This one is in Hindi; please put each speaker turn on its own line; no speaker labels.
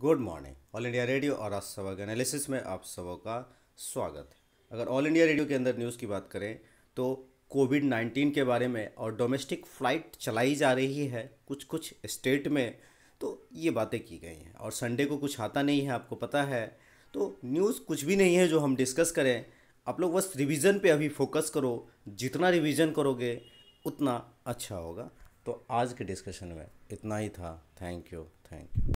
good morning All India Radio और आज सबक के एनालिसिस में आप सबों का स्वागत है अगर ऑल इंडिया रेडियो के अंदर न्यूज़ की बात करें तो कोविड नाइन्टीन के बारे में और डोमेस्टिक फ़्लाइट चलाई जा रही है कुछ कुछ स्टेट में तो ये बातें की गई हैं और संडे को कुछ आता नहीं है आपको पता है तो न्यूज़ कुछ भी नहीं है जो हम डिस्कस करें आप लोग बस रिविज़न पे अभी फोकस करो जितना रिविज़न करोगे उतना अच्छा होगा तो आज के डिस्कशन में इतना ही था थैंक यू थैंक यू